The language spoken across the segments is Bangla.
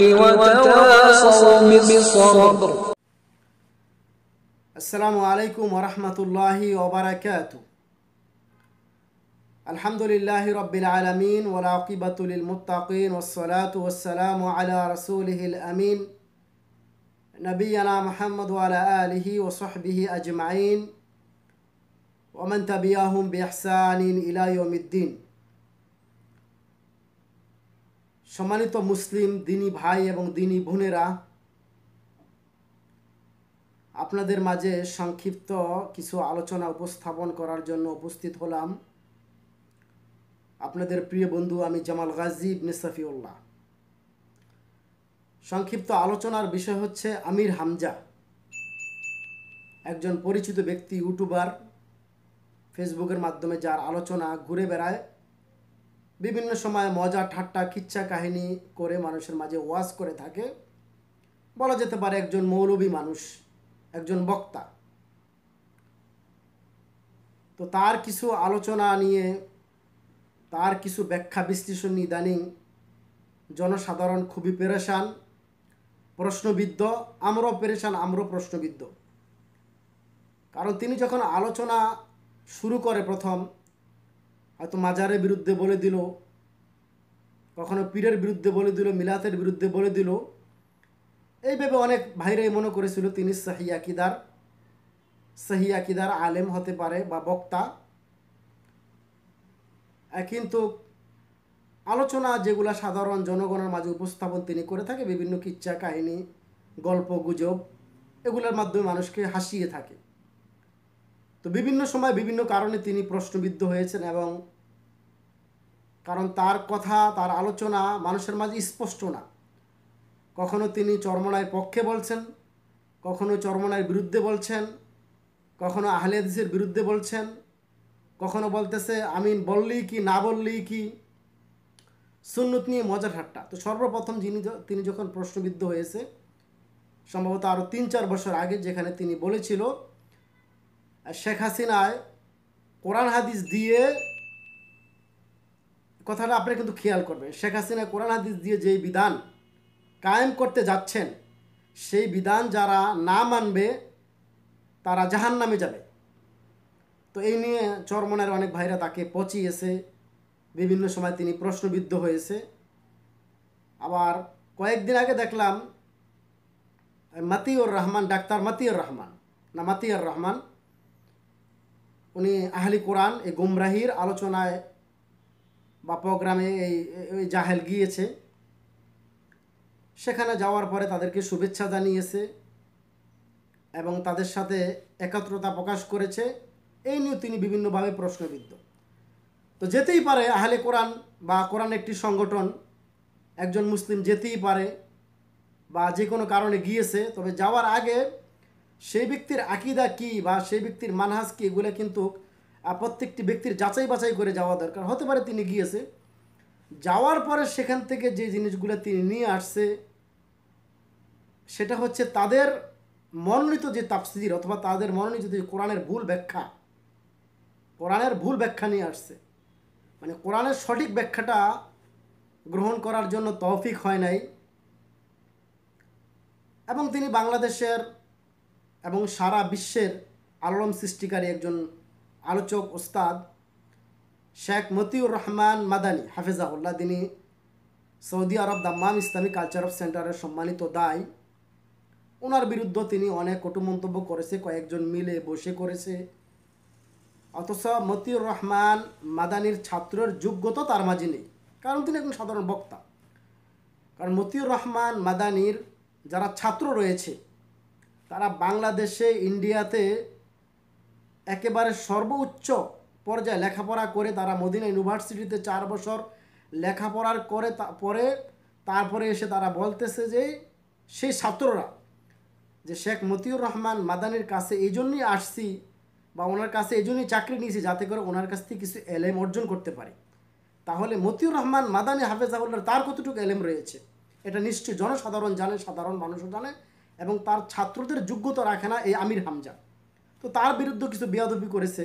بالحق وتواصوا بالصبر السلام عليكم ورحمة الله وبركاته الحمد لله رب العالمين والعاقبة للمتقين والصلاة والسلام على رسوله الأمين نبينا محمد وعلى آله وصحبه أجمعين ومن تبياهم بإحسان إلى يوم الدين সম্মানিত মুসলিম দিনী ভাই এবং দিনী বোনেরা আপনাদের মাঝে সংক্ষিপ্ত কিছু আলোচনা উপস্থাপন করার জন্য উপস্থিত হলাম আপনাদের প্রিয় বন্ধু আমি জামাল গাজী ইবনে সংক্ষিপ্ত আলোচনার বিষয় হচ্ছে আমির হামজা একজন পরিচিত ব্যক্তি ইউটিউবার ফেসবুকের মাধ্যমে যার আলোচনা ঘুরে বেড়ায় বিভিন্ন সময় মজা ঠাট্টা কিচ্ছা কাহিনী করে মানুষের মাঝে ওয়াজ করে থাকে বলা যেতে পারে একজন মৌলবী মানুষ একজন বক্তা তো তার কিছু আলোচনা নিয়ে তার কিছু ব্যাখ্যা বিশ্লেষণ ইদানিং জনসাধারণ খুবই পেরেশান প্রশ্নবিদ্ধ আমরাও পেরেশান আমরাও প্রশ্নবিদ্ধ কারণ তিনি যখন আলোচনা শুরু করে প্রথম হয়তো মাজারের বিরুদ্ধে বলে দিল কখনো পীরের বিরুদ্ধে বলে দিল মিলাতের বিরুদ্ধে বলে দিল এইভাবে অনেক ভাইরাই মনে করেছিল তিনি সাহি আকিদার সাহি আকিদার আলেম হতে পারে বা বক্তা কিন্তু আলোচনা যেগুলা সাধারণ জনগণের মাঝে উপস্থাপন তিনি করে থাকে বিভিন্ন কিচ্ছা কাহিনী গল্প গুজব এগুলোর মাধ্যমে মানুষকে হাসিয়ে থাকে তো বিভিন্ন সময় বিভিন্ন কারণে তিনি প্রশ্নবিদ্ধ হয়েছেন এবং কারণ তার কথা তার আলোচনা মানুষের মাঝে স্পষ্ট না কখনো তিনি চর্মনায়ের পক্ষে বলছেন কখনো চর্মনায়ের বিরুদ্ধে বলছেন কখনো আহলেদিসের বিরুদ্ধে বলছেন কখনো বলতেছে আমি বললি কি না বললি কি সুন্নত নিয়ে মজা ঠাট্টা তো সর্বপ্রথম যিনি তিনি যখন প্রশ্নবিদ্ধ হয়েছে সম্ভবত আরও তিন চার বছর আগে যেখানে তিনি বলেছিল শেখ হাসিনায় কোরআন হাদিস দিয়ে কথাটা আপনি কিন্তু খেয়াল করবেন শেখ হাসিনা কোরআন হাদিস দিয়ে যেই বিধান কায়েম করতে যাচ্ছেন সেই বিধান যারা না মানবে তারা জাহান নামে যাবে তো এই নিয়ে চরমনের অনেক ভাইরা তাকে পচিয়েছে বিভিন্ন সময় তিনি প্রশ্নবিদ্ধ হয়েছে আবার কয়েকদিন আগে দেখলাম মাতিউর রহমান ডাক্তার মাতিউর রহমান না মাতিউর রহমান উনি আহলি কোরআন এই গুমরাহির আলোচনায় বা প্রোগ্রামে এই ওই জাহেল গিয়েছে সেখানে যাওয়ার পরে তাদেরকে শুভেচ্ছা জানিয়েছে এবং তাদের সাথে একাত্রতা প্রকাশ করেছে এই নিয়ে তিনি বিভিন্নভাবে প্রশ্নবিদ্ধ তো যেতেই পারে আহলে কোরআন বা কোরআন একটি সংগঠন একজন মুসলিম যেতেই পারে বা যে কোনো কারণে গিয়েছে তবে যাওয়ার আগে সেই ব্যক্তির আকিদা কি বা সেই ব্যক্তির মানহাজ কি এগুলো কিন্তু প্রত্যেকটি ব্যক্তির যাচাই বাছাই করে যাওয়া দরকার হতে পারে তিনি গিয়েছে যাওয়ার পরে সেখান থেকে যে জিনিসগুলো তিনি নিয়ে আসছে সেটা হচ্ছে তাদের মনোনীত যে তাফসির অথবা তাদের মনোনীত যে কোরআনের ভুল ব্যাখ্যা কোরআনের ভুল ব্যাখ্যা নিয়ে আসছে মানে কোরআনের সঠিক ব্যাখ্যাটা গ্রহণ করার জন্য তৌফিক হয় নাই এবং তিনি বাংলাদেশের এবং সারা বিশ্বের আলোড়ন সৃষ্টিকারী একজন আলোচক ওস্তাদ শেখ মতিউর রহমান মাদানী হাফেজাউল্লাহ তিনি সৌদি আরব দাম্মাম ইসলামী কালচারাল সেন্টারের সম্মানিত দায় ওনার বিরুদ্ধে তিনি অনেক কটু মন্তব্য করেছে কয়েকজন মিলে বসে করেছে অথচ মতিউর রহমান মাদানির ছাত্রের যোগ্যতা তার মাঝে নেই কারণ তিনি একজন সাধারণ বক্তা কারণ মতিউর রহমান মাদানির যারা ছাত্র রয়েছে তারা বাংলাদেশে ইন্ডিয়াতে একেবারে সর্বোচ্চ পর্যায়ে লেখাপড়া করে তারা মদিনা ইউনিভার্সিটিতে চার বছর লেখাপড়ার করে পরে তারপরে এসে তারা বলতেছে যে সেই ছাত্ররা যে শেখ মতিউর রহমান মাদানির কাছে এই জন্যই আসছি বা ওনার কাছে এই জন্যই চাকরি নিয়েছি যাতে করে ওনার কাছ থেকে কিছু এলেম অর্জন করতে পারি তাহলে মতিউর রহমান মাদানী হাফেজাউল্লার তার কতটুকু এলেম রয়েছে এটা নিশ্চয়ই জনসাধারণ জানে সাধারণ মানুষও জানে এবং তার ছাত্রদের যোগ্যতা রাখে না এই আমির হামজা তো তার বিরুদ্ধে কিছু বেয়াদবি করেছে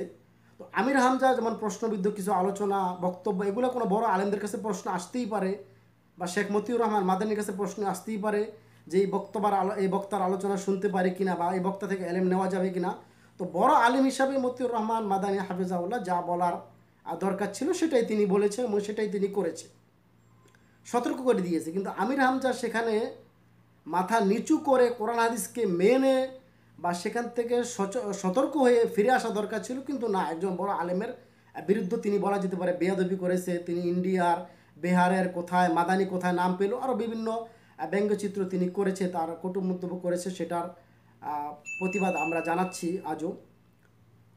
তো আমির হামজা যেমন প্রশ্নবিদ্ধ কিছু আলোচনা বক্তব্য এগুলো কোনো বড় আলেমদের কাছে প্রশ্ন আসতেই পারে বা শেখ মতিউর রহমান মাদানির কাছে প্রশ্ন আসতেই পারে যে এই বক্তব্যার এই বক্তার আলোচনা শুনতে পারে কিনা বা এই বক্তা থেকে এলেম নেওয়া যাবে কিনা তো বড় আলেম হিসাবে মতিউর রহমান মাদানী হাফিজাউল্লাহ যা বলার দরকার ছিল সেটাই তিনি বলেছে এবং সেটাই তিনি করেছে সতর্ক করে দিয়েছে কিন্তু আমির হামজা সেখানে মাথা নিচু করে কোরআন হাদিসকে মেনে বা সেখান থেকে সতর্ক হয়ে ফিরে আসা দরকার ছিল কিন্তু না একজন বড় আলেমের বিরুদ্ধে তিনি বলা যেতে পারে বেয়াদবি করেছে তিনি ইন্ডিয়ার বিহারের কোথায় মাদানি কোথায় নাম পেল আরও বিভিন্ন ব্যঙ্গচিত্র তিনি করেছে তার কটু মন্তব্য করেছে সেটার প্রতিবাদ আমরা জানাচ্ছি আজও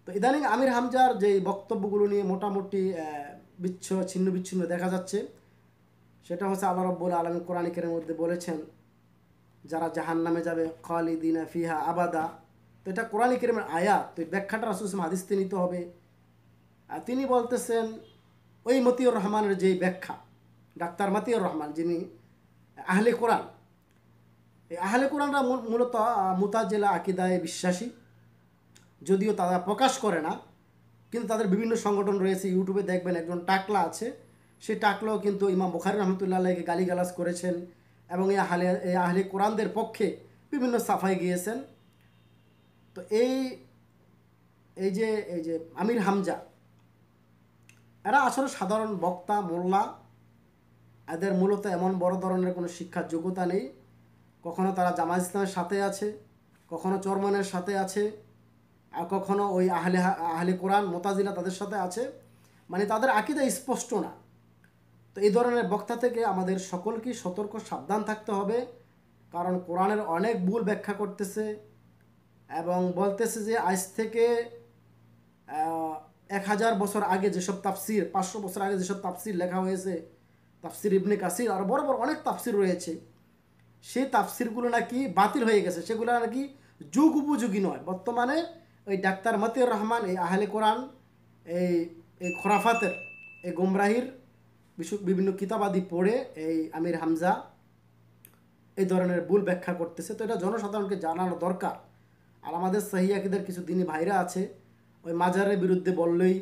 তো ইদানিং আমির হামজার যে বক্তব্যগুলো নিয়ে মোটামুটি বিচ্ছ ছিন্ন বিচ্ছিন্ন দেখা যাচ্ছে সেটা হচ্ছে আল্লাহ রব্বুল আলম কোরআনিকের মধ্যে বলেছেন যারা জাহান নামে যাবে খালিদিনা ফিহা আবাদা তো এটা কোরআন কিরমের আয়াত তো ব্যাখ্যাটা ইসলাম হাদিস নিতে হবে আর তিনি বলতেছেন ওই মতিউর রহমানের যেই ব্যাখ্যা ডাক্তার মতিউর রহমান যিনি আহলে কোরআন এই আহলে কোরআনরা মূলত মোতাজেলা আকিদায় বিশ্বাসী যদিও তারা প্রকাশ করে না কিন্তু তাদের বিভিন্ন সংগঠন রয়েছে ইউটিউবে দেখবেন একজন টাকলা আছে সেই টাকলাও কিন্তু ইমাম বোখারি রহমতুল্লাহকে গালিগালাজ করেছেন এবং এই আহলে এই আহলে কোরআনদের পক্ষে বিভিন্ন সাফাই গিয়েছেন তো এই এই যে এই যে আমির হামজা এরা আসলে সাধারণ বক্তা মোল্লা এদের মূলত এমন বড় ধরনের কোনো শিক্ষার যোগ্যতা নেই কখনো তারা জামা ইসলামের সাথে আছে কখনো চরমানের সাথে আছে আর কখনো ওই আহলে আহলে কোরআন মোতাজিলা তাদের সাথে আছে মানে তাদের আকিদা স্পষ্ট না তো এই ধরনের বক্তা থেকে আমাদের সকলকেই সতর্ক সাবধান থাকতে হবে কারণ কোরআনের অনেক ভুল ব্যাখ্যা করতেছে এবং বলতেছে যে আজ থেকে এক হাজার বছর আগে যেসব তাফসির পাঁচশো বছর আগে যেসব তাফসির লেখা হয়েছে তাফসির ইবনে কাসির আর বড় বড় অনেক তাফসির রয়েছে সেই তাফসিরগুলো নাকি বাতিল হয়ে গেছে সেগুলো নাকি যুগ উপযোগী নয় বর্তমানে ওই ডাক্তার মতিউর রহমান এই আহলে কোরআন এই এই খোরাফাতের এই গুমরাহির বিভিন্ন কিতাবাদি পড়ে এই আমির হামজা এই ধরনের ভুল ব্যাখ্যা করতেছে তো এটা জনসাধারণকে জানানো দরকার আর আমাদের সহিয়াকিদের কিছু দিনই ভাইরা আছে ওই মাজারের বিরুদ্ধে বললেই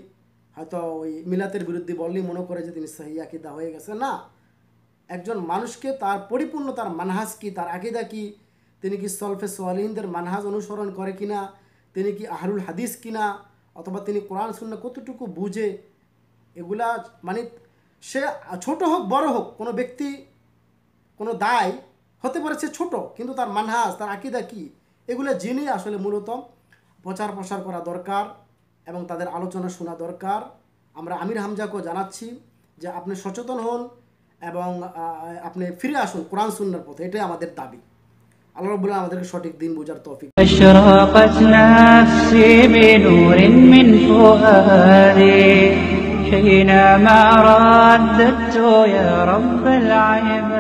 হয়তো ওই মিলাতের বিরুদ্ধে বললেই মনে করে যে তিনি সহিয়াকিদা হয়ে গেছে না একজন মানুষকে তার পরিপূর্ণ তার মানহাজ কি তার আকিদা কি তিনি কি সলফে সোয়ালিনদের মানহাজ অনুসরণ করে কিনা তিনি কি আহরুল হাদিস কিনা অথবা তিনি কোরআন শূন্য কতটুকু বুঝে এগুলা মানে সে ছোট হোক বড় হোক কোনো ব্যক্তি কোনো দায় হতে পারে সে ছোটো কিন্তু তার মানহাজ তার আকিদা কি এগুলো জেনে আসলে মূলত প্রচার প্রসার করা দরকার এবং তাদের আলোচনা শোনা দরকার আমরা আমির হামজাকেও জানাচ্ছি যে আপনি সচেতন হন এবং আপনি ফিরে আসুন কোরআন সুন্নার পথে এটাই আমাদের দাবি আল্লাহ রবুল্লাহ আমাদেরকে সঠিক দিন বোঝার তফিক حينما رددت يا رب العيب